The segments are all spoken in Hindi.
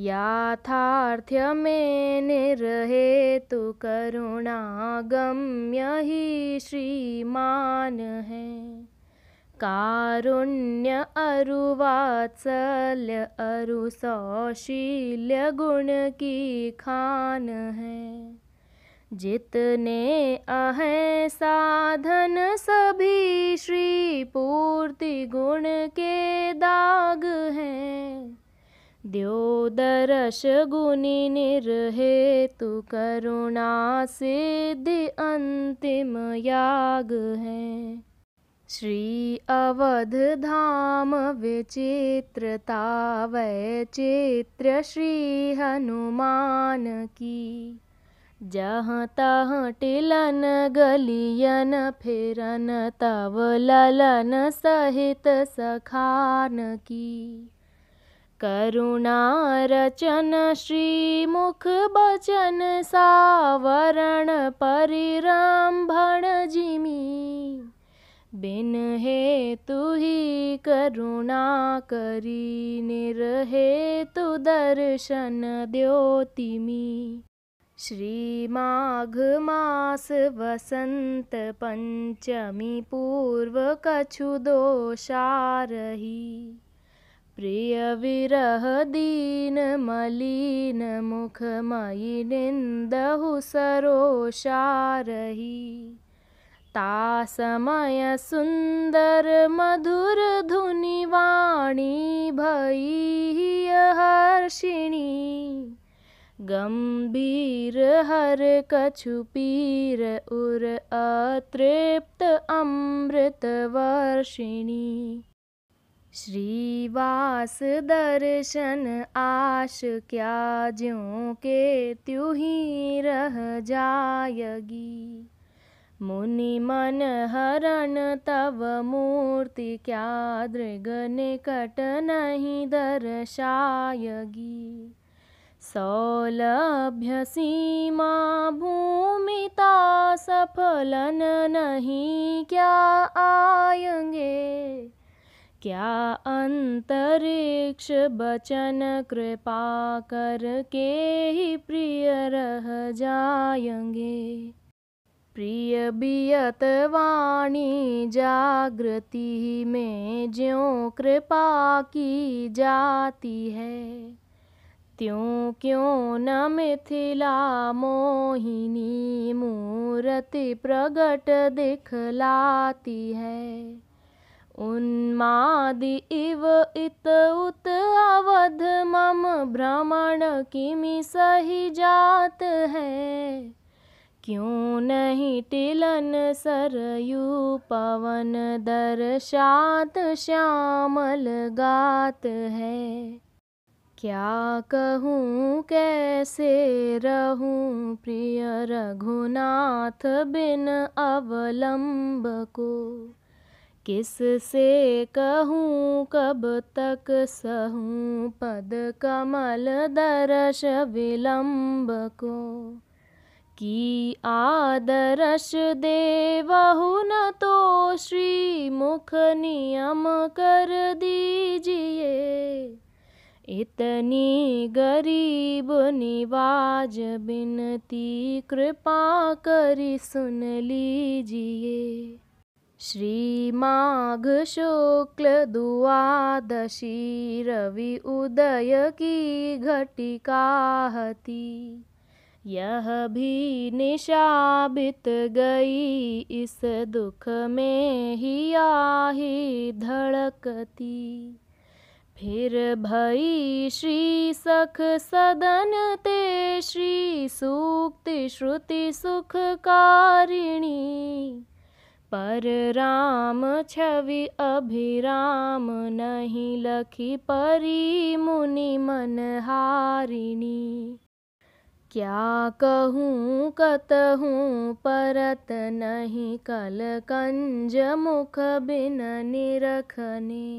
याथार्थ्य में निर्हे तो करुणागम्य ही श्रीमान है कारुण्य अरुवात्सल्य अरु गुण की खान है जितने अह साधन सभी श्री पूर्ति गुण के दाग हैं द्योदरश गुणि निर्हेतु करुणा सिद्धि अंतिम याग है श्री अवध धाम विचित्रता वैचित्र श्री हनुमान की जह तह टिलन गलियन फिरन तव ललन सहित सखान की करुणारचन श्रीमुख बचन सावरण परिरम्भण जिमी बिन हे ही करुणा करी निरहे तु दर्शन द्योतिमी तिमी श्री माघ मास वसंत पंचमी पूर्व कछु दोषारही प्रियविरह निन्दहु सरोषारहि तासमय सुन्दर मधुरधुनिवाणी गम्भीर हर कछुपीर उर अतृप्त अमृतवर्षिणी श्रीवास दर्शन आश क्या ज्यों के त्यों ही रह जायगी मुनि मन हरण तव मूर्ति क्या दृग निकट नहीं दर्शायगी सौलभ्य सीमा भूमिता सफलन नहीं क्या आएंगे क्या अंतरिक्ष बचन कृपा करके ही प्रिय रह जाएंगे प्रिय बियत वाणी जागृति में ज्यों कृपा की जाती है त्यों क्यों न मिथिला मोहिनी मूर्ति प्रगट दिखलाती है उन्मादि इव इत उत अवध मम भ्रमण किमि सही जात है क्यों नहीं टिलन सरयू पवन दर्शात श्यामल गात है क्या कहूँ कैसे रहूँ प्रिय रघुनाथ बिन अवलंब को किस से कहूँ कब तक सहूँ पद कमल दर्श विलंब को की आदर्श देवहु न तो श्री मुख नियम कर दीजिए इतनी गरीब निवाज बिनती कृपा करी सुन लीजिए श्री माघ शुक्ल द्वादशी रवि उदय की घटिकाहती यह भी निशा बित गई इस दुख में ही आही धड़कती फिर भई श्री सख सदन ते श्री सूक्ति श्रुति सुख कारिणी पर राम छवि अभिराम नहीं लखी परी मुनि मन हारिणी क्या कहकतहु परत नहीं कल कंज मुख बिन निरखने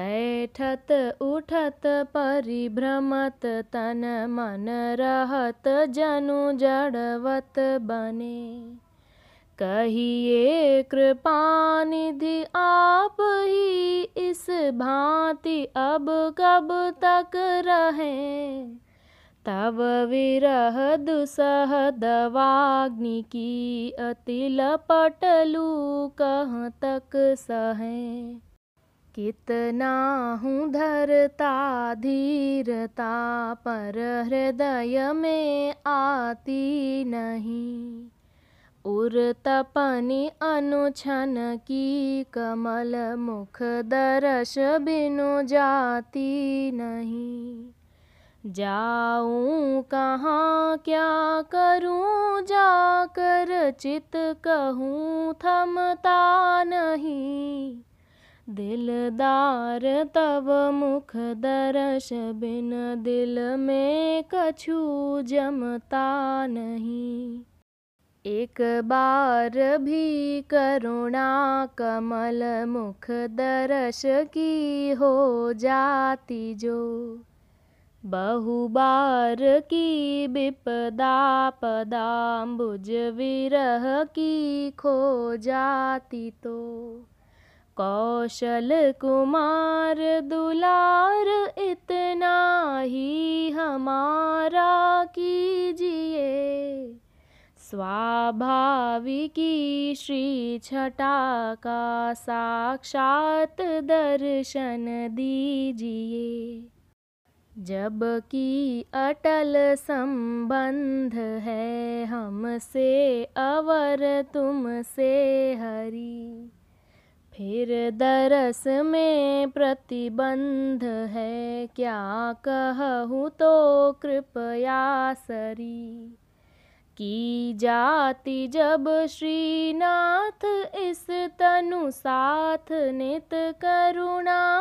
बैठत उठत परिभ्रमत तन मन रहत जनु जड़वत बने कहिए निधि आप ही इस भांति अब कब तक रहें तब विरह दुसह दवाग्नि की अति लपटलू कह तक सहें कितना हूँ धरता धीरता पर हृदय में आती नहीं ఉరత अनुछन की कमल मुख దర్శ बिनु जाती नहीं जाऊं कहाँ क्या करूं जाकर चित कहूँ थमता नहीं दिलदार तब मुख दर्श बिन दिल में कछु जमता नहीं एक बार भी करुणा कमल मुख दर्श की हो जाती जो बहुबार की विपदा पदाम्बुज विरह की खो जाती तो कौशल कुमार दुलार इतना ही हमारा कीजिए स्वाभाविकी श्री छटा का साक्षात दर्शन दीजिए जबकि अटल संबंध है हमसे अवर तुमसे हरी फिर दरस में प्रतिबंध है क्या कहूँ तो कृपया सरी की जाति जब श्रीनाथ इस तनु साथ नित करुणानई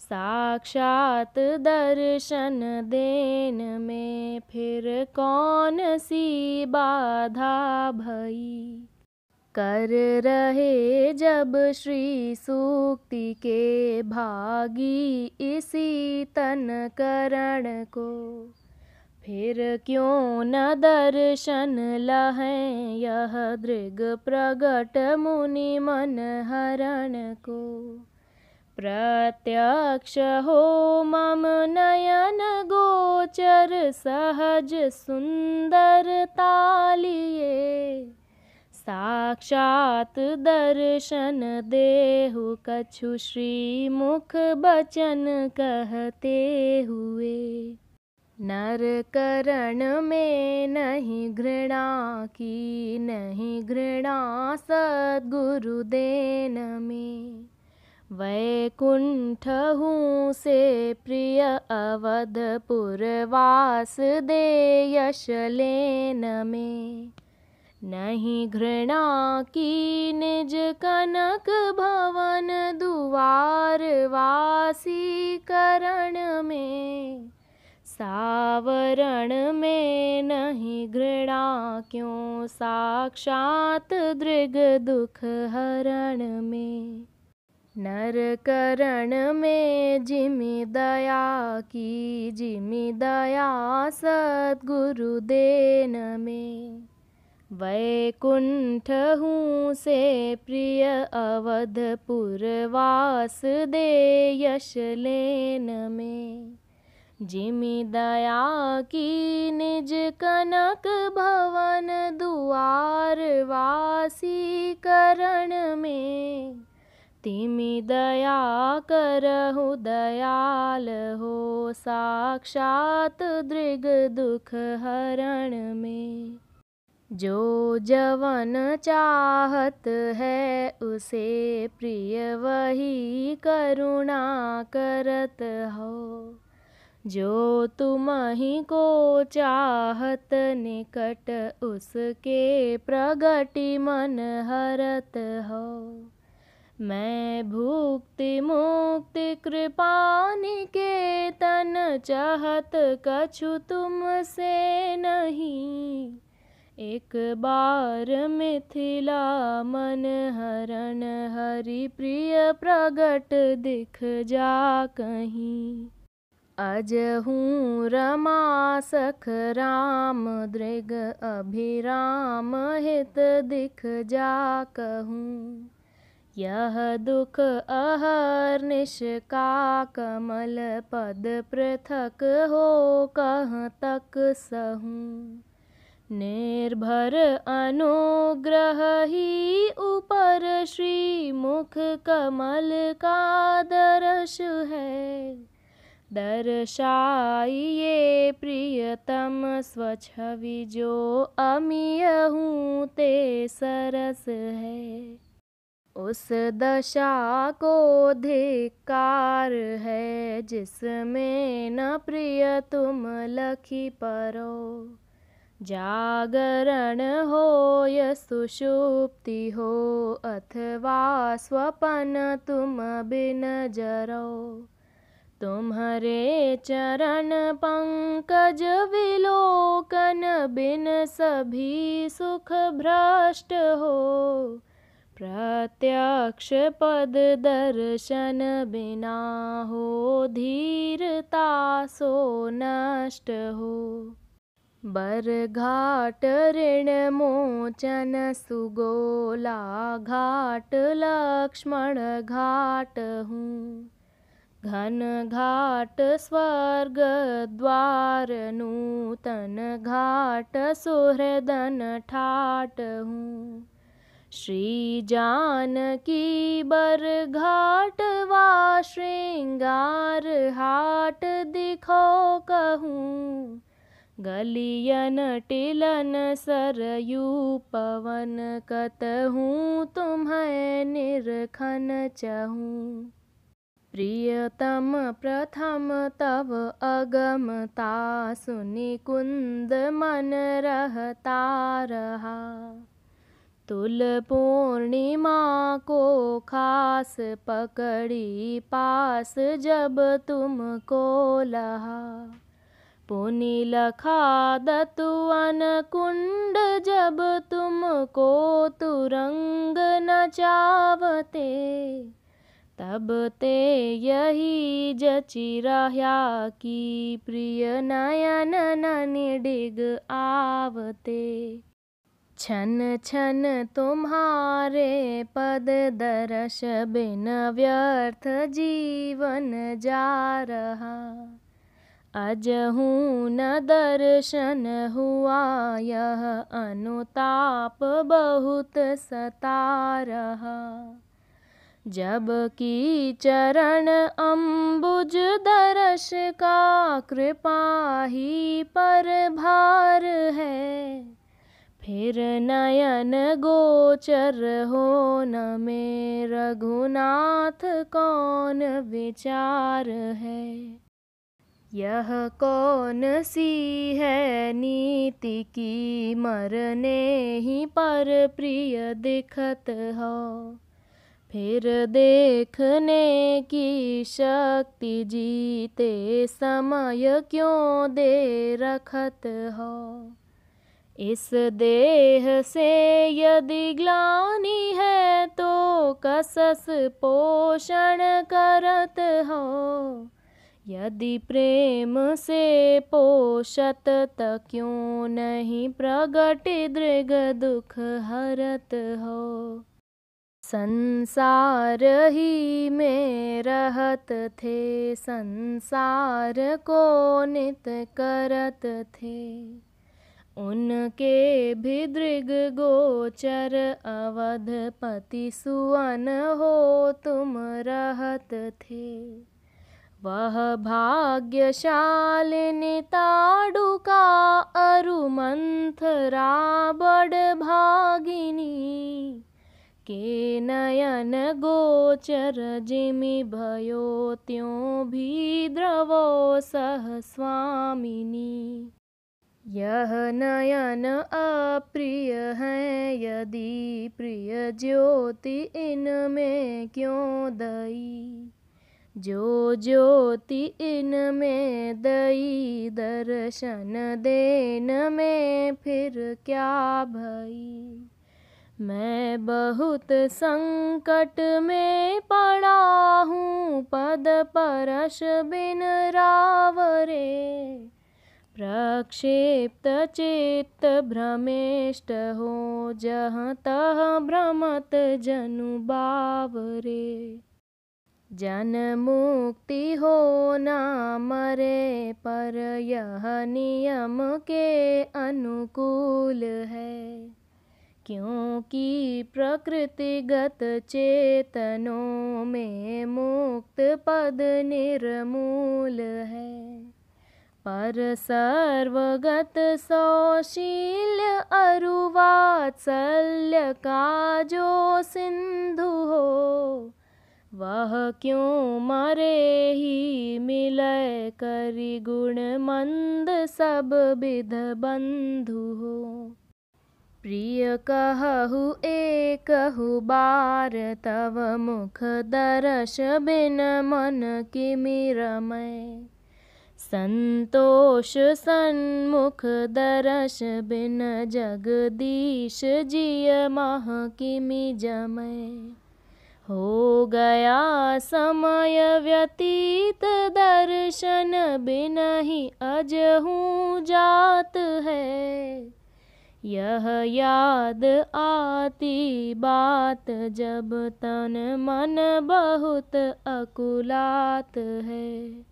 साक्षात दर्शन देन में फिर कौन सी बाधा भई कर रहे जब श्री सूक्ति के भागी इसी तन करण को फिर क्यों न दर्शन लहें यह दृग प्रगट मुनि मन हरण को प्रत्यक्ष हो मम नयन गोचर सहज सुंदर तालिए साक्षात दर्शन देहु कछु श्री मुख बचन कहते हुए नर करण में नहीं घृणा की नहीं घृणा सद्गुरुदेन में वैकुंठ हूँ से प्रिय अवधपुरवास दे यश लेन में नहीं घृणा की निज कनक भवन दुवार वासी करण में सावरण में नहीं घृणा क्यों साक्षात दृग दुख हरण में नरकरण में दया की जिमि दया देन में वैकुंठ हूँ से प्रिय अवधपुर वास दे यश लेन में जिम दया की निज कनक भवन दुआर वासी करण में तिम दया करहु दयाल हो साक्षात दृग दुख हरण में जो जवन चाहत है उसे प्रिय वही करुणा करत हो जो ही को चाहत निकट उसके प्रगति मन हरत हो मैं भुक्ति मुक्ति कृपा निकेतन चाहत कछु तुमसे नहीं एक बार मिथिला मन हरण हरि प्रिय प्रगट दिख जा कहीं हूँ रमा सख राम दृग अभिराम हित दिख जा कहूँ यह दुख अहर निश का कमल पद पृथक हो कह तक सहूँ निर्भर अनुग्रह ही ऊपर श्री मुख कमल का दर्श है दर्शाइए प्रियतम स्वच्छवि जो अमीय हूँ ते सरस है उस दशा को धिकार है जिसमें न प्रिय तुम लखी परो जागरण हो य सुषुप्ति हो अथवा स्वपन तुम बिन जरो तुम्हारे चरण पंकज विलोकन बिन सभी सुख भ्रष्ट हो प्रत्यक्ष पद दर्शन बिना हो धीरता सो नष्ट हो बरघाट ऋण मोचन सुगोला घाट लक्ष्मण घाट हूँ घन घाट स्वर्ग द्वार नूतन घाट सुहृदन ठाट हूँ श्री की बर घाट व श्रृंगार हाट दिखो कहूँ गलियन टिलन सरयू पवन कतहूँ तुम्हें निरखन चहूँ प्रियतम प्रथम तव अगमता सुनिकुंद मन रहता रहा तुल पूर्णिमा को खास पकड़ी पास जब तुम को लहा पुनि लखा दतुअन कुंड जब तुम को तुरंग नचावते तब ते यही जची रह्या की प्रिय नयन निडिग आवते छन छन तुम्हारे पद दर्श बिन व्यर्थ जीवन जा रहा अजहूँ न दर्शन हुआ यह अनुताप बहुत सता रहा जबकि चरण अम्बुज दर्श का कृपा ही पर भार है फिर नयन गोचर हो न मे रघुनाथ कौन विचार है यह कौन सी है नीति की मरने ही पर प्रिय दिखत हो फिर देखने की शक्ति जीते समय क्यों दे रखत हो इस देह से यदि ग्लानी है तो कसस पोषण करत हो यदि प्रेम से पोषत त क्यों नहीं प्रगट दृग दुख हरत हो संसार ही में रहत थे संसार को नित करत थे उनके भी दृग गोचर अवध पति सुवन हो तुम रहत थे वह भाग्यशालिनी ताडु का अरुमंथरा बड़ भागिनी के नयन गोचर जिमि भयो त्यों भी द्रवो सह स्वामिनी यह नयन अप्रिय है यदि प्रिय ज्योति इनमें क्यों दई जो ज्योति इनमें दई दर्शन देन में फिर क्या भई मैं बहुत संकट में पड़ा हूँ पद परश बिन रावरे प्रक्षेप्त चित्त भ्रमेष्ट हो जह तह भ्रमत जनु बावरे जन मुक्ति हो ना मरे पर यह नियम के अनुकूल है क्योंकि प्रकृतिगत चेतनों में मुक्त पद निर्मूल है पर सर्वगत सौशील अरुवात्सल्य का जो सिंधु हो वह क्यों मरे ही मिलय करी गुण मंद सब विध बंधु हो प्रिय कहु एकहु बार तव मुख दर्श बिन मन किमि रमय संतोष सन्मुख दर्श बिन जगदीश जिय मह किमि जमय हो गया समय व्यतीत दर्शन बिन ही अजहूँ जात है यह याद आती बात जब तन मन बहुत अकुलात है